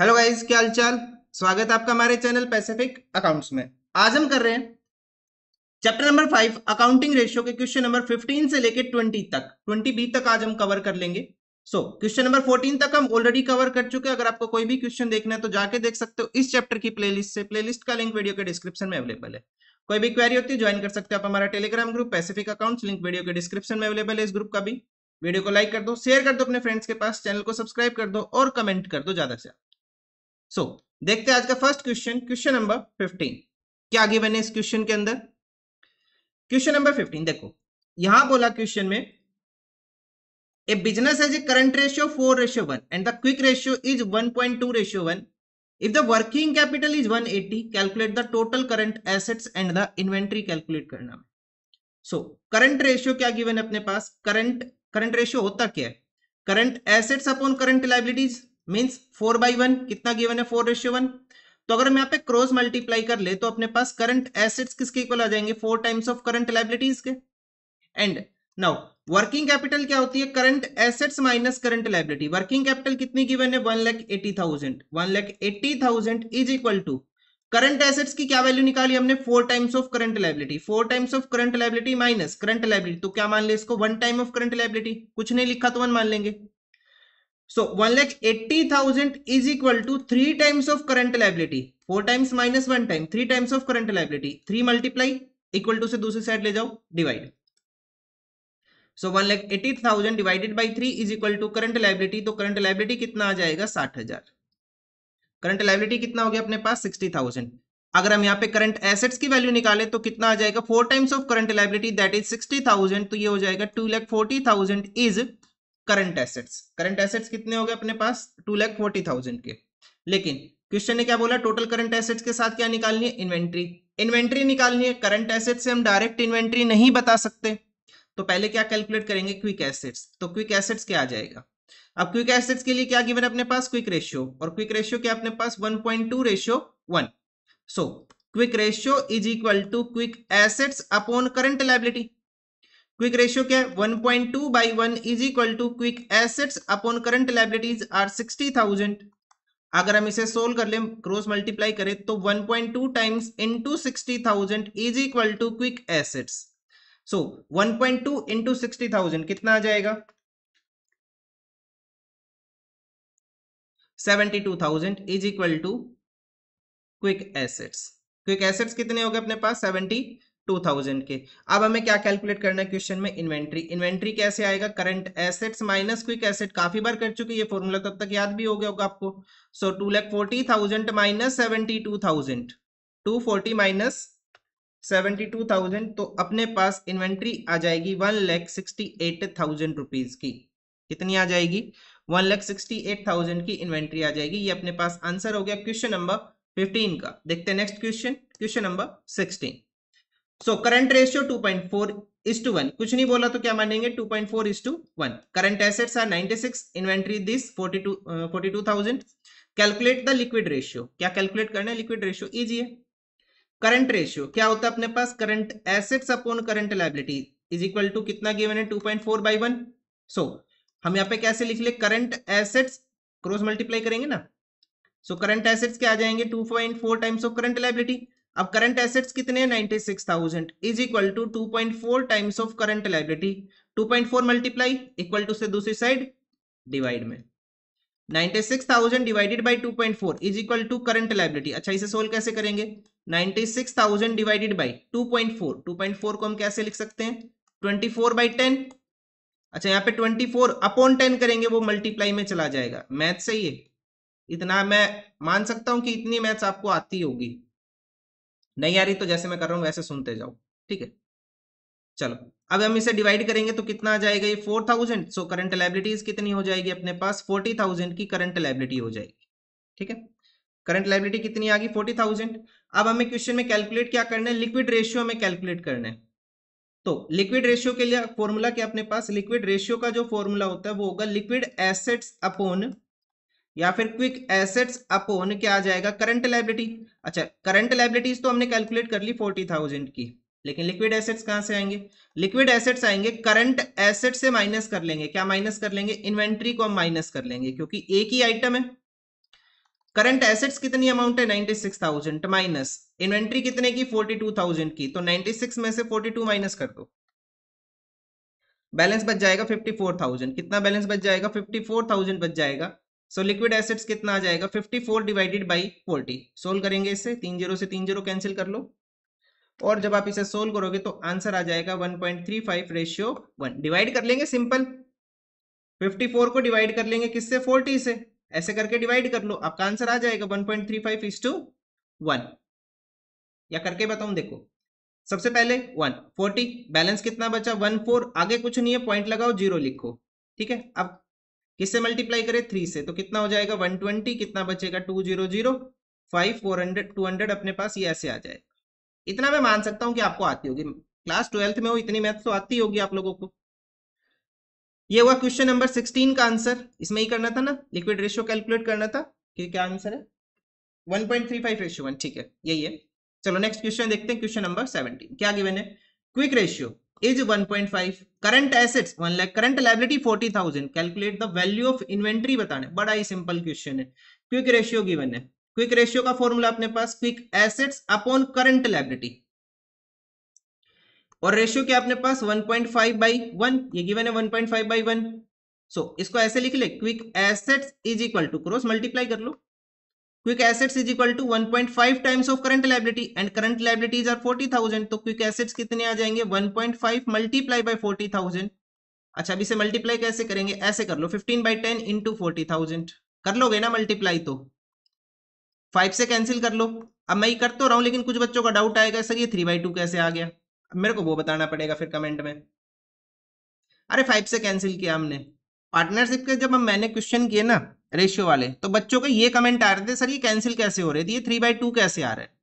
Hello guys क्या हालचाल स्वागत है आपका हमारे चैनल पैसिफिक अकाउंट्स में आज हम कर रहे हैं chapter number five accounting ratio के क्वेश्चन नंबर फिफ्टीन से लेकर ट्वेंटी तक ट्वेंटी बी तक आज हम कवर कर लेंगे सो क्वेश्चन नंबर फोर्टीन तक हम ऑलरेडी कवर कर चुके हैं अगर आपको कोई भी क्वेश्चन देखना है तो जाके देख सकते हो इस चैप्टर की प्ले से प्ले का लिंक वीडियो के डिस्क्रिप्शन में अवेलेबल है कोई भी क्वेरी होती है ज्वाइन कर सकते हो आप हमारा Telegram group Pacific accounts link video के डिस्क्रिप्शन में अवेलेबल है इस ग्रुप का भी वीडियो को लाइक कर दो शेयर कर दो अपने फ्रेंड्स के पास चैनल को सब्सक्राइब कर दो और कमेंट कर दो ज्यादा से ज्यादा सो so, देखते हैं आज का first question question number fifteen क्या गिवन है इस क्वेश्चन के अंदर क्वेश्चन नंबर फिफ्टीन देखो यहां बोला क्वेश्चन में a business has a current ratio four ratio one and the quick ratio is one point two ratio one if the working capital is one eighty calculate the total current assets and the inventory calculate करना so current ratio क्या given है अपने पास current current ratio होता क्या है current assets upon current liabilities means four by one कितना given है फोर रेशियो वन तो अगर हम यहाँ पे क्रॉस मल्टीप्लाई कर ले तो अपने पास करंट एसेट्स किसके इक्वल आ जाएंगे four times of current liabilities के एंड नाउ वर्किंग कैपिटल क्या होती है current assets minus current liability working capital कितनी गिवन है one lakh eighty thousand one lakh eighty thousand is equal to current assets की क्या वैल्यू निकाली हमने four times of current liability four times of current liability minus current liability तो क्या मान ले इसको one time of current liability कुछ नहीं लिखा तो वन मान लेंगे So 1,80,000 is equal to 3 times of current liability. 4 times minus 1 time. 3 times of current liability. 3 multiply equal to से दूसरी साइड ले जाओ divide so one lakh eighty thousand divided by three is equal to current liability तो current liability कितना आ जाएगा साठ हजार करंट लाइबिलिटी कितना हो गया अपने पास सिक्सटी थाउजेंड अगर हम यहाँ पे करंट एसेट्स की वैल्यू निकाले तो कितना आ जाएगा four times of current liability that is sixty thousand तो ये हो जाएगा two lakh forty thousand is current assets current assets कितने हो गए अपने पास टू लैख फोर्टी थाउजेंड के लेकिन क्वेश्चन ने क्या बोला टोटल करंट एसेट्स के साथ क्या निकालनी है इन्वेंट्री इन्वेंट्री निकालनी है करंट एसेट से हम डायरेक्ट इन्वेंट्री नहीं बता सकते तो पहले क्या कैलकुलेट करेंगे क्विक एसेट्स तो क्विक एसेट्स क्या आ जाएगा अब क्विक एसेट्स के लिए क्या गिवन अपने पास क्विक रेशियो और क्विक रेशियो क्या अपने पास one point two ratio one so quick ratio is equal to quick assets upon current liability quick ratio क्या है 1.2 point two by one is equal to quick assets upon current liabilities are 60,000 अगर हम इसे solve कर लें cross multiply करें तो 1.2 point two times into sixty thousand is equal to quick assets so 1.2 point two into sixty thousand कितना आ जाएगा 72,000 is equal to quick assets quick assets कितने हो गए अपने पास सेवेंटी 2000 के अब हमें क्या कैलकुलेट करना है क्वेश्चन में इन्वेंट्री इन्वेंट्री कैसे आएगा current assets minus quick asset काफी बार कर चुके ये फॉर्मूला तब तक याद भी हो गया होगा आपको so two lakh forty thousand minus seventy two thousand two forty minus seventy two thousand तो अपने पास इन्वेंट्री आ जाएगी one lakh sixty eight thousand rupees की कितनी आ जाएगी one lakh sixty eight thousand की इन्वेंट्री आ जाएगी ये अपने पास आंसर हो गया क्वेश्चन नंबर फिफ्टीन का देखते हैं next question question number sixteen so current ratio 2.4 is two one कुछ नहीं बोला तो क्या मानेंगे 2.4 पॉइंट फोर इस two one current assets are 96 inventory this 42 42,000 calculate the liquid ratio क्या कैलकुलेट करना है लिक्विड रेशियो इजी है करंट रेशियो क्या होता है अपने पास current assets upon current liability is equal to कितना गिवन है two point four by one so हम यहाँ पे कैसे लिख ले करंट एसेट्स क्रॉस मल्टीप्लाई करेंगे ना सो करंट एसेट्स क्या आ जाएंगे two point four times of current liability अब करंट एसेट्स कितने हैं 96,000 is equal to 2.4 times of current liability 2.4 multiply equal to से दूसरी साइड डिवाइड में 96,000 divided by 2.4 is equal to current liability अच्छा इसे सोल्व कैसे करेंगे 96,000 डिवाइडेड बाय 2.4 2.4 को हम कैसे लिख सकते हैं 24 10 अच्छा यहाँ पे 24 अपॉन 10 करेंगे वो मल्टीप्लाई में चला जाएगा मैथ सही है इतना मैं मान सकता हूं कि इतनी मैथ्स आपको आती होगी नहीं आ रही तो जैसे मैं कर रहा हूं वैसे सुनते जाओ ठीक है चलो अब हम इसे डिवाइड करेंगे तो कितना आ जाएगा ये four thousand so current liabilities कितनी हो जाएगी अपने पास फोर्टी थाउजेंड की करंट लाइबिलिटी हो जाएगी ठीक है करंट लाइबिलिटी कितनी आ गई फोर्टी थाउजेंड अब हमें क्वेश्चन में कैलकुलेट क्या करना है लिक्विड रेशियो हमें कैलकुलेट करना है तो लिक्विड रेशियो के लिए फॉर्मूला क्या अपने पास लिक्विड रेशियो का जो फॉर्मूला होता है वो होगा लिक्विड एसेट्स अपॉन या फिर क्विक एसेट्स अपोन क्या आ जाएगा करंट लाइबिलिटी अच्छा करंट लाइबिलिटीज तो हमने कैलकुलेट कर ली फोर्टी थाउजेंड की लेकिन लिक्विड एसेट्स कहां से आएंगे लिक्विड एसेट्स आएंगे करंट एसेट से माइनस कर लेंगे क्या माइनस कर लेंगे इन्वेंट्री को हम माइनस कर लेंगे क्योंकि एक ही आइटम है करंट एसेट्स कितनी अमाउंट है थाउजेंड माइनस इन्वेंट्री कितने की फोर्टी टू थाउजेंड की तो नाइनटी सिक्स में से फोर्टी टू माइनस कर दो बैलेंस बच जाएगा फिफ्टी फोर थाउजेंड कितना बैलेंस बच जाएगा फिफ्टी फोर थाउजेंड बच जाएगा सो लिक्विड एसेट्स कितना आ जाएगा 54 डिवाइडेड बाई 40 सोल्व करेंगे इससे तीन जीरो से तीन जीरो कैंसिल कर लो और जब आप इसे सोल्व करोगे तो आंसर आ जाएगा 1.35 रेशियो 1 डिवाइड कर लेंगे सिंपल 54 को डिवाइड कर लेंगे किससे 40 से ऐसे करके डिवाइड कर लो आपका आंसर आ जाएगा 1.35 point three five is to one या करके बताऊं देखो सबसे पहले वन फोर्टी बैलेंस कितना बचा वन फोर आगे कुछ नहीं है पॉइंट लगाओ जीरो लिखो ठीक है अब किससे मल्टीप्लाई करें थ्री से तो कितना हो जाएगा वन ट्वेंटी कितना बचेगा two zero zero five four hundred two hundred अपने पास ये ऐसे आ जाएगा इतना मैं मान सकता हूँ कि आपको आती होगी क्लास ट्वेल्थ में हो इतनी मैथ तो आती होगी आप लोगों को ये हुआ क्वेश्चन नंबर सिक्सटीन का आंसर इसमें ही करना था ना लिक्विड रेशियो कैलकुलेट करना था कि क्या आंसर है one point three five ratio one ठीक है यही है चलो नेक्स्ट क्वेश्चन देखते हैं क्वेश्चन नंबर सेवनटीन क्या गिवन है quick ratio is 1.5 current assets 1 lakh current liability 40000 calculate the value of inventory बताने बड़ा ही सिंपल क्वेश्चन है क्विक रेशियो गिवन है क्विक रेशियो का फॉर्मूला अपने पास quick assets upon current liability और रेशियो क्या अपने पास 1.5 पॉइंट फाइव बाई वन ये गिवन है 1.5 point five by one so इसको ऐसे लिख ले quick assets is equal to cross multiply कर लो quick assets is equal to 1.5 times of current liability and current liabilities are 40,000 तो क्विक एसेट्स कितने आ जाएंगे 1.5 मल्टीप्लाई बाय 40,000 अच्छा अभी से मल्टीप्लाई कैसे करेंगे ऐसे कर लो 15 by ten into forty thousand कर लोगे ना मल्टीप्लाई तो फाइव से कैंसिल कर लो अब मैं ये कर तो रहा हूँ लेकिन कुछ बच्चों का डाउट आएगा सर ये थ्री बाई टू कैसे आ गया अब मेरे को वो बताना पड़ेगा फिर कमेंट में अरे फाइव से कैंसिल किया हमने पार्टनरशिप के जब हम मैंने क्वेश्चन किए ना रेशियो वाले तो बच्चों का ये कमेंट आ रहे थे सर ये कैंसिल कैसे हो रहे थे ये थ्री बाई टू कैसे आ रहे हैं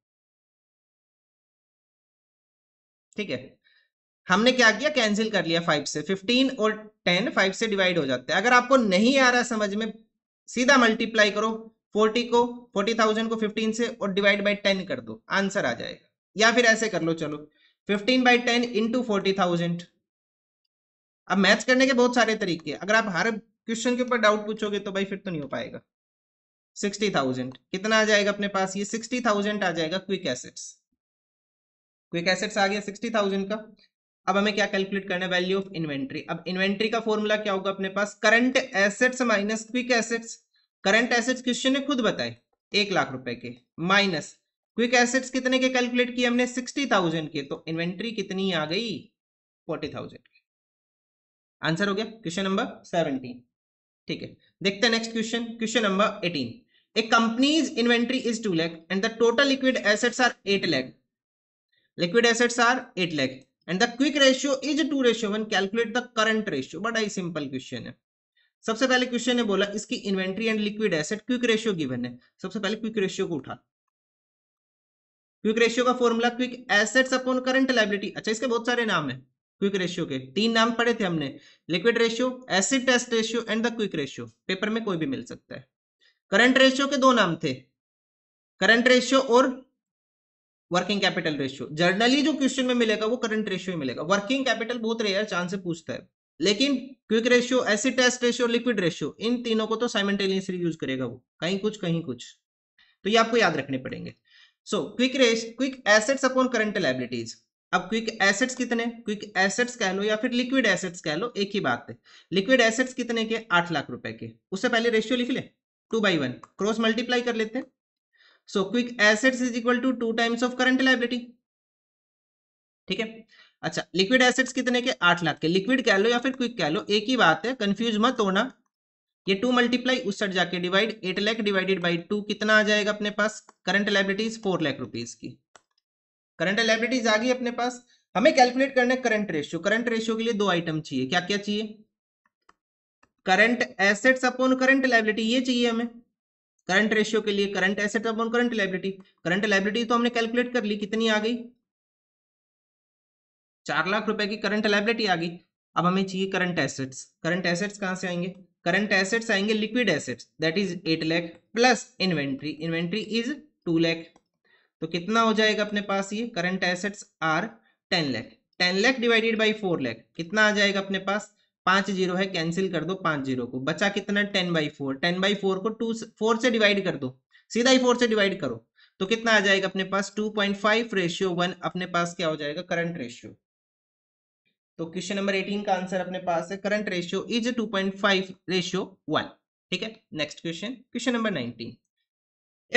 ठीक है हमने क्या किया कैंसिल कर लिया फाइव से फिफ्टीन और टेन फाइव से डिवाइड हो जाते हैं अगर आपको नहीं आ रहा समझ में सीधा मल्टीप्लाई करो फोर्टी को फोर्टी थाउजेंड को फिफ्टीन से और डिवाइड बाई टेन कर दो आंसर आ जाएगा या फिर ऐसे कर लो चलो fifteen by ten into forty thousand अब मैथ्स करने के बहुत सारे तरीके अगर आप हर क्वेश्चन के ऊपर डाउट पूछोगे तो भाई फिर तो नहीं हो पाएगा सिक्सटी थाउजेंड कितना आ जाएगा अपने पास ये सिक्सटी थाउजेंड आ जाएगा क्विक एसेट्स क्विक एसेट्स आ गया सिक्सटी थाउजेंड का अब हमें क्या कैलकुलेट करना है वैल्यू ऑफ इन्वेंट्री अब इन्वेंट्री का फॉर्मूला क्या होगा अपने पास current assets minus quick assets current assets question ने खुद बताए एक लाख रुपए के माइनस क्विक एसेट्स कितने के कैलकुलेट किए हमने सिक्सटी थाउजेंड के तो इन्वेंट्री कितनी आ गई फोर्टी थाउजेंड आंसर हो गया क्वेश्चन नंबर सेवनटीन ठीक है देखते हैं next question question number eighteen a company's inventory is two lakh and the total liquid assets are eight lakh liquid assets are eight lakh and the quick ratio is two ratio one calculate the current ratio बड़ा ही simple question है सबसे पहले question ने बोला इसकी inventory and liquid asset quick ratio given है सबसे पहले क्विक रेशियो को उठा क्विक रेशियो का formula quick assets upon current liability अच्छा इसके बहुत सारे नाम है क्विक रेशियो के तीन नाम पढ़े थे हमने liquid ratio acid test ratio and the quick ratio paper में कोई भी मिल सकता है करंट रेशियो के दो नाम थे करंट रेशियो और वर्किंग कैपिटल रेशियो जर्नली जो क्वेश्चन में मिलेगा वो करंट रेशियो ही मिलेगा वर्किंग कैपिटल बहुत रेयर चांस से पूछता है लेकिन quick ratio acid test ratio liquid ratio इन तीनों को तो साइमेंटेनियसली यूज करेगा वो कहीं कुछ कहीं कुछ तो ये आपको याद रखने पड़ेंगे so quick ratio quick assets upon current liabilities अब क्विक एसेट्स कितने क्विक एसेट्स कह लो या फिर लिक्विड एसेट्स कह लो एक ही बात है लिक्विड एसेट्स कितने के आठ लाख रुपए के उससे पहले रेशियो लिख ले two by one cross multiply कर लेते हैं so quick assets is equal to two times of current liability ठीक है अच्छा लिक्विड एसेट्स कितने के आठ लाख के लिक्विड कह लो या फिर क्विक कह लो एक ही बात है कंफ्यूज मत होना ये टू मल्टीप्लाई उस साइड जाके divide eight lakh divided by two कितना आ जाएगा अपने पास current liabilities four lakh rupees की करंट लाइबिलिटीज आ गई अपने पास हमें कैलकुलेट करना है करंट रेशियो करंट रेशियो के लिए दो आइटम चाहिए क्या क्या चाहिए current assets upon current liability ये चाहिए हमें करंट रेशियो के लिए current assets upon current liability current liability तो हमने कैलकुलेट कर ली कितनी आ गई चार लाख रुपए की करंट लाइबिलिटी आ गई अब हमें चाहिए करंट एसेट्स करंट एसेट्स कहां से आएंगे करंट एसेट्स आएंगे liquid assets that is eight lakh plus inventory inventory is two lakh तो कितना हो जाएगा अपने पास ये current assets are ten lakh ten lakh divided by four lakh कितना आ जाएगा अपने पास पांच जीरो है कैंसिल कर दो पांच जीरो को बचा कितना ten by four ten by four को टू फोर से डिवाइड कर दो सीधा ही फोर से डिवाइड करो तो कितना आ जाएगा अपने पास two point five ratio one अपने पास क्या हो जाएगा करंट रेशियो तो क्वेश्चन नंबर एटीन का आंसर अपने पास है current ratio is two point five ratio one ठीक है next question question number nineteen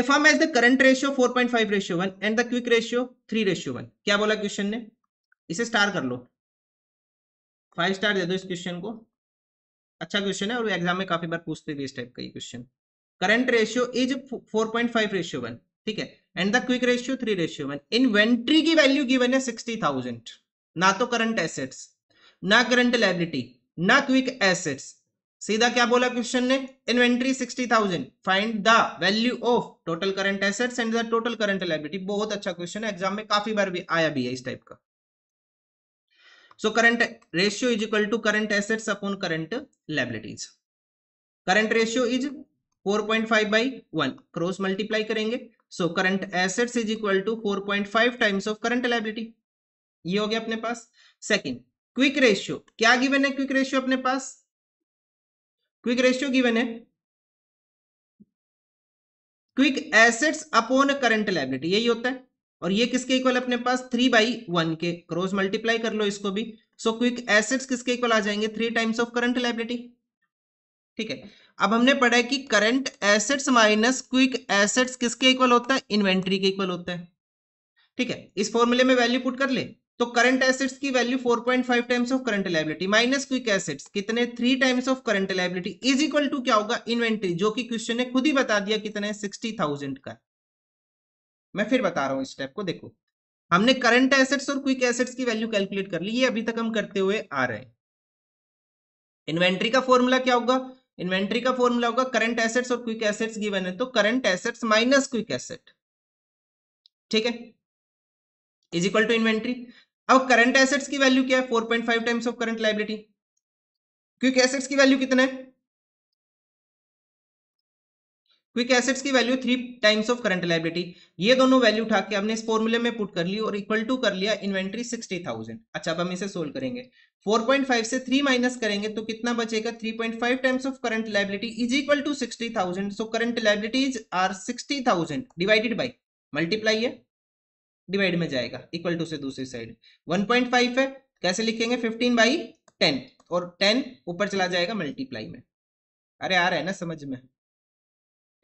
firm has the current ratio 4.5 ratio 1 and the quick ratio 3 ratio 1 क्या बोला क्वेश्चन ने इसे स्टार कर लो फाइव स्टार दे दो इस क्वेश्चन को अच्छा क्वेश्चन है और एग्जाम में काफी बार पूछते भी इस टाइप का ये question current ratio is 4.5 ratio 1 ठीक है and the quick ratio 3 ratio 1 inventory की वैल्यू गिवन है 60000 ना तो करंट एसेट्स ना करंट लाइबिलिटी ना क्विक एसेट्स सीधा क्या बोला क्वेश्चन ने inventory sixty thousand find the value of total current assets and the total current liability बहुत अच्छा क्वेश्चन है एग्जाम में काफी बार भी आया भी है इस टाइप का so current ratio is equal to current assets upon current liabilities current ratio is 4.5 point five by one cross multiply करेंगे so current assets is equal to four point five times of current liability ये हो गया अपने पास second quick ratio क्या given है quick ratio अपने पास क्विक रेशियो गिवन है quick assets upon current liability यही होता है और ये किसके इक्वल अपने पास थ्री बाई वन के क्रोस मल्टीप्लाई कर लो इसको भी सो क्विक एसेट्स किसके इक्वल आ जाएंगे three times of current liability ठीक है अब हमने पढ़ा है कि current assets minus quick assets किसके इक्वल होता है इन्वेंट्री के इक्वल होता है ठीक है इस फॉर्मूले में वैल्यू पुट कर ले तो करंट एसेट्स की value 4.5 times of current liability minus quick assets कितने three times of current liability is equal to क्या होगा इन्वेंट्री जो कि क्वेश्चन ने खुद ही बता दिया कितने सिक्सटी थाउजेंड का मैं फिर बता रहा हूं इस स्टेप को देखो हमने करंट एसेट्स और क्विक एसेट्स की वैल्यू कैलकुलेट कर ली ये अभी तक हम करते हुए आ रहे हैं इन्वेंट्री का फॉर्मूला क्या होगा इन्वेंट्री का फॉर्मूला होगा करंट एसेट्स और क्विक एसेट्स गिवन है तो current assets minus quick asset ठीक है इज इक्वल टू इन्वेंट्री अब करंट एसेट्स की वैल्यू क्या है 4.5 times of current liability quick assets की वैल्यू कितना है क्विक एसेट्स की value three times of current liability ये दोनों वैल्यू उठा के हमने इस फॉर्मूले में पुट कर ली और इक्वल टू कर लिया इन्वेंट्री सिक्सटी थाउजेंड अच्छा अब हम इसे सोल्व करेंगे 4.5 से 3 माइनस करेंगे तो कितना बचेगा 3.5 times of current liability is equal to sixty thousand so current liabilities are 60,000 divided by multiply है डिवाइड में जाएगा इक्वल टू से दूसरी साइड 1.5 है कैसे लिखेंगे 15 बाई 10 और 10 ऊपर चला जाएगा मल्टीप्लाई में अरे आ रहा है ना समझ में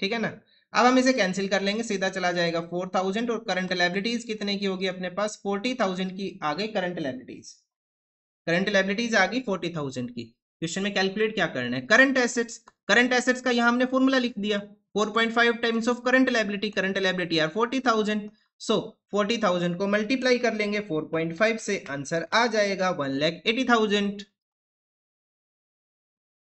ठीक है ना अब हम इसे कैंसिल कर लेंगे सीधा चला जाएगा फोर थाउजेंड और करंट लाइबिलिटीज कितने की होगी अपने पास फोर्टी थाउजेंड की आ गई करंट लाइबिलिटीज करंट लाइबिलिटीज आ गई फोर्टी थाउजेंड की क्वेश्चन में कैलकुलेट क्या करना है करंट एसेट्स करंट एसेट्स का यहाँ हमने फॉर्मूला लिख दिया 4.5 times of current liability current liability are thousand so forty thousand को मल्टीप्लाई कर लेंगे फोर पॉइंट फाइव से आंसर आ जाएगा वन लैख एटी थाउजेंड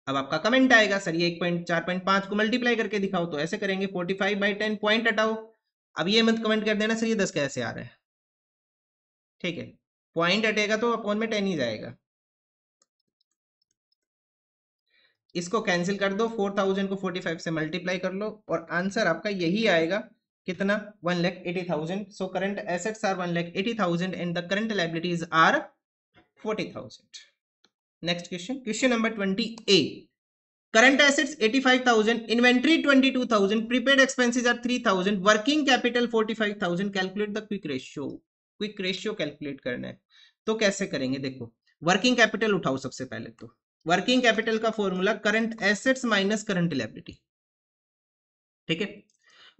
अब आपका कमेंट आएगा सर ये एक पॉइंट चार पॉइंट पांच को मल्टीप्लाई करके दिखाओ तो ऐसे करेंगे forty five by ten point हटाओ अब ये मत कमेंट कर देना सर ये दस कैसे आ रहा है ठीक है पॉइंट हटेगा तो अपॉन में टेन ही जाएगा इसको कैंसिल कर दो फोर थाउजेंड को फोर्टी फाइव से मल्टीप्लाई कर लो और आंसर आपका यही आएगा कितना one lakh eighty thousand so current assets are one lakh eighty thousand and the current liabilities are forty thousand next question question number twenty a current assets eighty five thousand inventory twenty two thousand prepaid expenses are three thousand working capital forty five thousand calculate the quick ratio quick ratio calculate करना है तो कैसे करेंगे देखो working capital उठाओ सबसे पहले तो वर्किंग कैपिटल का formula current assets minus current liability ठीक है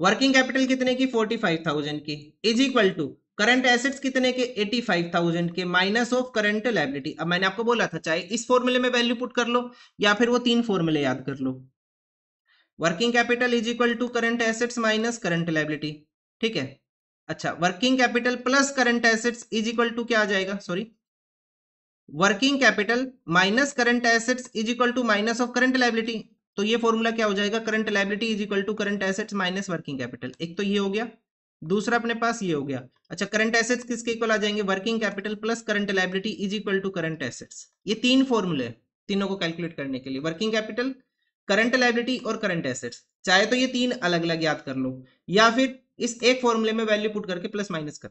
वर्किंग कैपिटल कितने की फोर्टी फाइव थाउजेंड की is equal to current assets कितने के एटी फाइव थाउजेंड के माइनस ऑफ करंट लाइबिलिटी अब मैंने आपको बोला था चाहे इस फॉर्मूले में वैल्यू पुट कर लो या फिर वो तीन फॉर्मूले याद कर लो working capital is equal to current assets minus current liability ठीक है अच्छा working capital plus current assets is equal to क्या आ जाएगा sorry working capital minus current assets is equal to minus of current liability तो ये formula क्या हो जाएगा current liability is equal to current assets minus working capital एक तो ये हो गया दूसरा अपने पास ये हो गया अच्छा करंट एसेट्स किसके इक्वल आ जाएंगे working capital plus current liability is equal to current assets ये तीन फॉर्मूले तीनों को कैलकुलेट करने के लिए वर्किंग कैपिटल करंट लाइबिलिटी और करंट एसेट्स चाहे तो ये तीन अलग अलग याद कर लो या फिर इस एक फॉर्मूले में वैल्यू पुट करके प्लस माइनस कर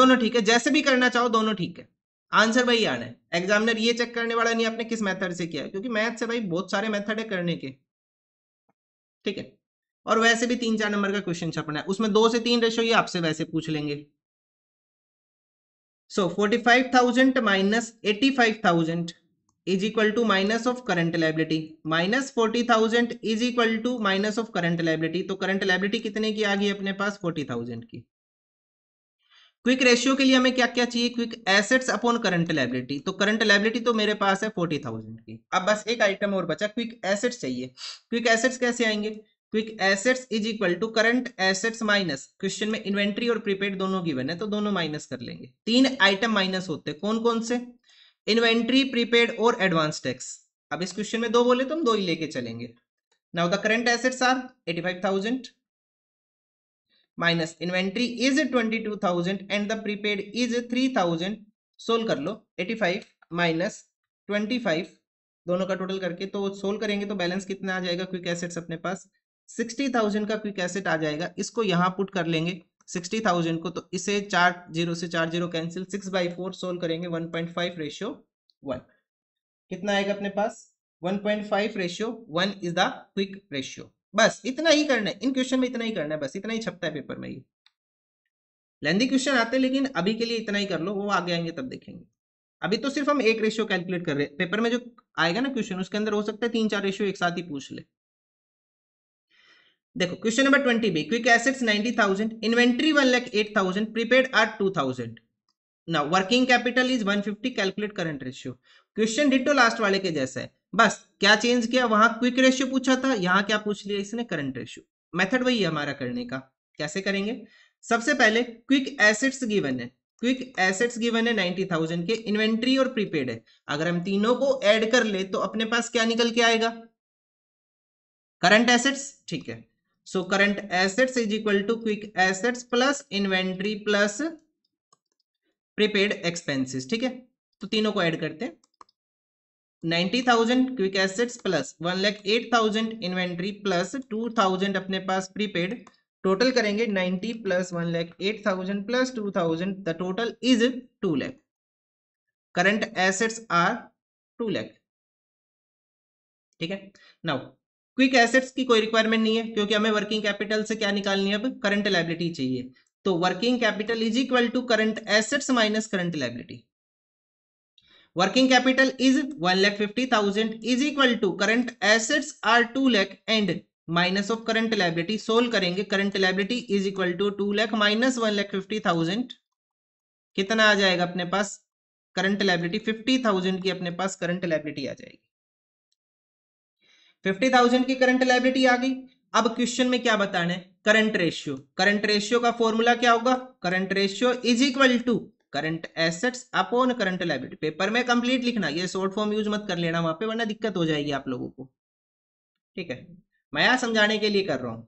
दोनों ठीक है जैसे भी करना चाहो दोनों ठीक है आंसर वही आना है एग्जामिनर ये चेक करने वाला नहीं आपने किस मेथड से किया क्योंकि मैथ से भाई बहुत सारे मेथड है करने के ठीक है और वैसे भी तीन चार नंबर का क्वेश्चन छपना है उसमें दो से तीन रेशो ये आपसे वैसे पूछ लेंगे so forty five thousand minus eighty five thousand is equal to minus of current liability minus forty thousand is equal to minus of current liability तो करंट लाइबिलिटी कितने की आ गई अपने पास फोर्टी थाउजेंड की क्विक रेशियो के लिए हमें क्या क्या चाहिए quick assets upon current liability तो करंट लाइबिलिटी तो मेरे पास है फोर्टी थाउजेंड की अब बस एक आइटम और बचा क्विक एसेट्स चाहिए क्विक एसेट्स कैसे आएंगे quick assets is equal to current assets minus question में इन्वेंट्री और प्रीपेड दोनों गिवन है तो दोनों माइनस कर लेंगे तीन आइटम माइनस होते हैं कौन कौन से इन्वेंट्री प्रीपेड और एडवांस टैक्स अब इस क्वेश्चन में दो बोले तो हम दो ही लेके चलेंगे now the current assets are eighty five thousand minus inventory is twenty two thousand and the prepaid is three thousand solve कर लो eighty five minus twenty five दोनों का टोटल करके तो सोल्व करेंगे तो बैलेंस कितना आ जाएगा क्विक एसेट्स अपने पास सिक्सटी थाउजेंड का क्विक एसेट आ जाएगा इसको यहाँ पुट कर लेंगे सिक्सटी थाउजेंड को तो इसे चार जीरो से चार zero cancel six by four solve करेंगे one point five ratio one कितना आएगा अपने पास one point five ratio one is the quick ratio बस इतना ही करना है इन क्वेश्चन में इतना ही करना है बस इतना ही छपता है पेपर में ये लेंदी क्वेश्चन आते हैं लेकिन अभी के लिए इतना ही कर लो वो आगे आएंगे तब देखेंगे अभी तो सिर्फ हम एक रेशियो कैलकुलेट कर रहे हैं पेपर में जो आएगा ना क्वेश्चन उसके अंदर हो सकता है तीन चार रेशियो एक साथ ही पूछ ले देखो question number twenty B quick assets ninety thousand inventory one lakh eight thousand prepaid are two thousand ना working capital is one fifty calculate current ratio question ditto last वाले के जैसा है बस क्या चेंज किया वहां क्विक रेशियो पूछा था यहाँ क्या पूछ लिया इसने करंट रेशियो मेथड वही है हमारा करने का कैसे करेंगे सबसे पहले क्विक एसेट्स गिवन है क्विक एसेट्स गिवन है नाइनटी थाउजेंड के इन्वेंट्री और प्रीपेड है अगर हम तीनों को ऐड कर ले तो अपने पास क्या निकल के आएगा करंट एसेट्स ठीक है so current assets is equal to quick assets plus inventory plus prepaid expenses ठीक है तो तीनों को ऐड करते हैं 90,000 quick assets plus one lakh eight thousand inventory plus two thousand अपने पास प्रीपेड टोटल करेंगे 90 plus one lakh eight thousand plus two thousand the total is two lakh current assets are two lakh ठीक है नाउ क्विक एसेट्स की कोई requirement नहीं है क्योंकि हमें वर्किंग कैपिटल से क्या निकालनी है अब करंट लाइबिलिटी चाहिए तो working capital is equal to current assets minus current liability capital is one lakh fifty thousand is equal to current assets are two lakh and minus of current liability solve करेंगे current liability is equal to two lakh minus one lakh fifty thousand कितना आ जाएगा अपने पास current liability fifty thousand की अपने पास current liability आ जाएगी फिफ्टी थाउजेंड की करंट लाइबिलिटी आ गई अब क्वेश्चन में क्या बताना है करंट रेशियो करंट रेशियो का फॉर्मूला क्या होगा current ratio is equal to current assets upon current liability paper में कंप्लीट लिखना ये शॉर्ट फॉर्म यूज मत कर लेना वहां पे वरना दिक्कत हो जाएगी आप लोगों को ठीक है मैं यहां समझाने के लिए कर रहा हूं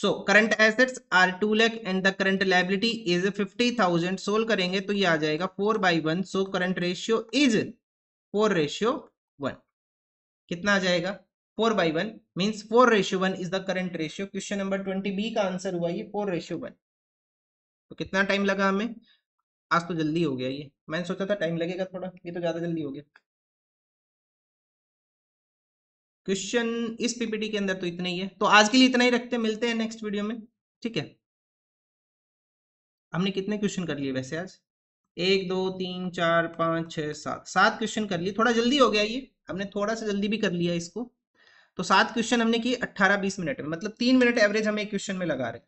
so current assets are two lakh and the current liability is fifty thousand solve करेंगे तो ये आ जाएगा four by one so current ratio is four ratio one कितना आ जाएगा four by one means four ratio one is the current ratio question number twenty B का answer हुआ ये फोर रेशियो वन तो कितना टाइम लगा हमें आज तो जल्दी हो गया ये मैंने सोचा था टाइम लगेगा थोड़ा ये तो ज़्यादा जल्दी हो गया क्वेश्चन इस पीपीटी के अंदर तो इतना ही है तो आज के लिए इतना ही रखते हैं मिलते हैं नेक्स्ट वीडियो में ठीक है हमने कितने क्वेश्चन कर लिए वैसे आज एक दो तीन चार पाँच छः सात सात क्वेश्चन कर लिए थोड़ा जल्दी हो गया ये हमने थोड़ा सा जल्दी भी कर लिया इसको तो सात क्वेश्चन हमने किए अट्ठारह बीस मिनट में मतलब तीन मिनट एवरेज हमें एक क्वेश्चन में लगा रहे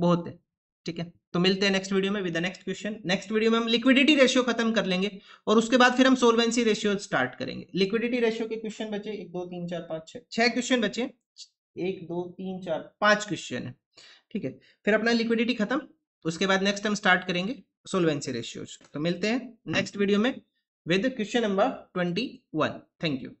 बहुत है ठीक है तो मिलते हैं नेक्स्ट वीडियो में with next question next video में हम लिक्विडिटी रेशियो खत्म कर लेंगे और उसके बाद फिर हम सोलवेंसी रेशियो स्टार्ट करेंगे लिक्विडिटी रेशियो के क्वेश्चन बचे एक दो तीन चार पांच छह क्वेश्चन बचे एक दो तीन चार पांच क्वेश्चन है ठीक है फिर अपना लिक्विडिटी खत्म उसके बाद नेक्स्ट हम स्टार्ट करेंगे सोलवेंसी रेशियोज तो मिलते हैं नेक्स्ट वीडियो में with question number twenty one thank you